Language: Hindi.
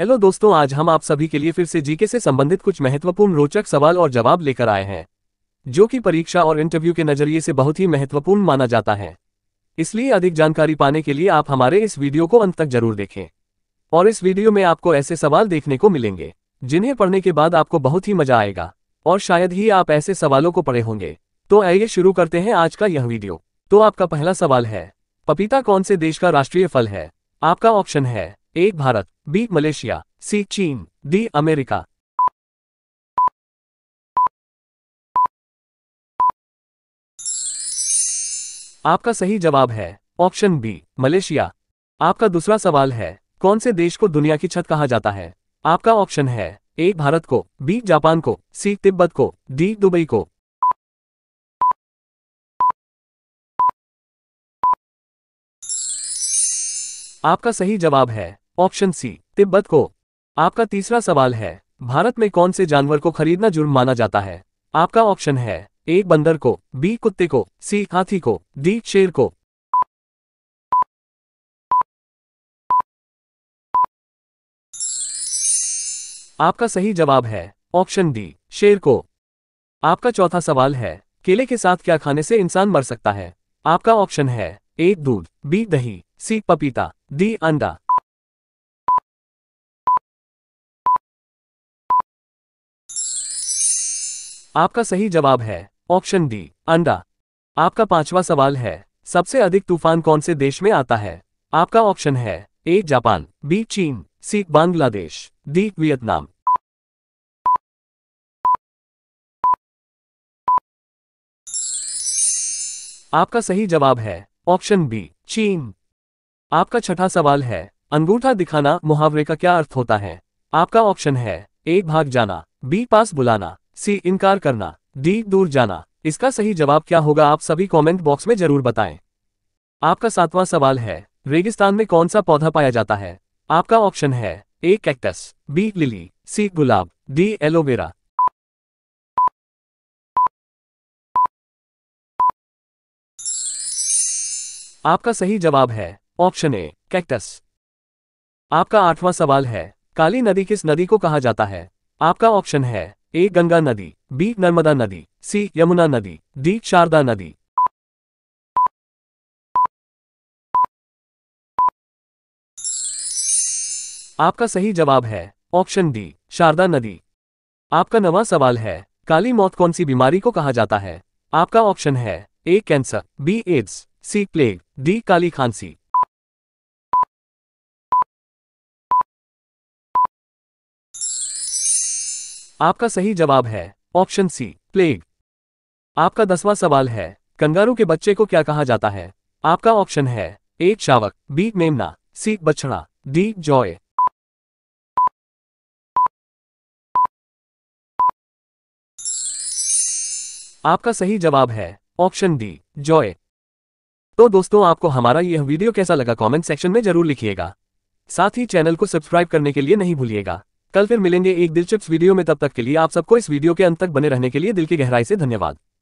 हेलो दोस्तों आज हम आप सभी के लिए फिर से जीके से संबंधित कुछ महत्वपूर्ण रोचक सवाल और जवाब लेकर आए हैं जो कि परीक्षा और इंटरव्यू के नजरिए से बहुत ही महत्वपूर्ण माना जाता है इसलिए अधिक जानकारी पाने के लिए आप हमारे इस वीडियो को अंत तक जरूर देखें और इस वीडियो में आपको ऐसे सवाल देखने को मिलेंगे जिन्हें पढ़ने के बाद आपको बहुत ही मजा आएगा और शायद ही आप ऐसे सवालों को पढ़े होंगे तो आइए शुरू करते हैं आज का यह वीडियो तो आपका पहला सवाल है पपीता कौन से देश का राष्ट्रीय फल है आपका ऑप्शन है एक भारत बी मलेशिया सी चीन डी अमेरिका आपका सही जवाब है ऑप्शन बी मलेशिया आपका दूसरा सवाल है कौन से देश को दुनिया की छत कहा जाता है आपका ऑप्शन है ए भारत को बी जापान को सी तिब्बत को डी दुबई को आपका सही जवाब है ऑप्शन सी तिब्बत को आपका तीसरा सवाल है भारत में कौन से जानवर को खरीदना जुर्म माना जाता है आपका ऑप्शन है ए बंदर को बी कुत्ते को सी हाथी को डी शेर को आपका सही जवाब है ऑप्शन डी शेर को आपका चौथा सवाल है केले के साथ क्या खाने से इंसान मर सकता है आपका ऑप्शन है ए दूध बी दही सी पपीता डी अंडा आपका सही जवाब है ऑप्शन डी अंडा आपका पांचवा सवाल है सबसे अधिक तूफान कौन से देश में आता है आपका ऑप्शन है ए जापान बी चीन सी बांग्लादेश डी वियतनाम आपका सही जवाब है ऑप्शन बी चीन आपका छठा सवाल है अंगूठा दिखाना मुहावरे का क्या अर्थ होता है आपका ऑप्शन है ए भाग जाना बी पास बुलाना सी इनकार करना डी दूर जाना इसका सही जवाब क्या होगा आप सभी कमेंट बॉक्स में जरूर बताएं आपका सातवां सवाल है रेगिस्तान में कौन सा पौधा पाया जाता है आपका ऑप्शन है A cactus B lily C गुलाब डी एलोवेरा आपका सही जवाब है ऑप्शन ए कैक्टस आपका आठवां सवाल है काली नदी किस नदी को कहा जाता है आपका ऑप्शन है ए गंगा नदी बी नर्मदा नदी सी यमुना नदी डी शारदा नदी आपका सही जवाब है ऑप्शन डी शारदा नदी आपका नवा सवाल है काली मौत कौन सी बीमारी को कहा जाता है आपका ऑप्शन है A cancer B AIDS C plague D काली खांसी आपका सही जवाब है ऑप्शन सी प्लेग आपका दसवां सवाल है कंगारू के बच्चे को क्या कहा जाता है आपका ऑप्शन है ए शावक बी मेमना सी बछड़ा डी जॉय आपका सही जवाब है ऑप्शन डी जॉय तो दोस्तों आपको हमारा यह वीडियो कैसा लगा कमेंट सेक्शन में जरूर लिखिएगा साथ ही चैनल को सब्सक्राइब करने के लिए नहीं भूलिएगा कल फिर मिलेंगे एक दिलचस्प वीडियो में तब तक के लिए आप सबको इस वीडियो के अंत तक बने रहने के लिए दिल की गहराई से धन्यवाद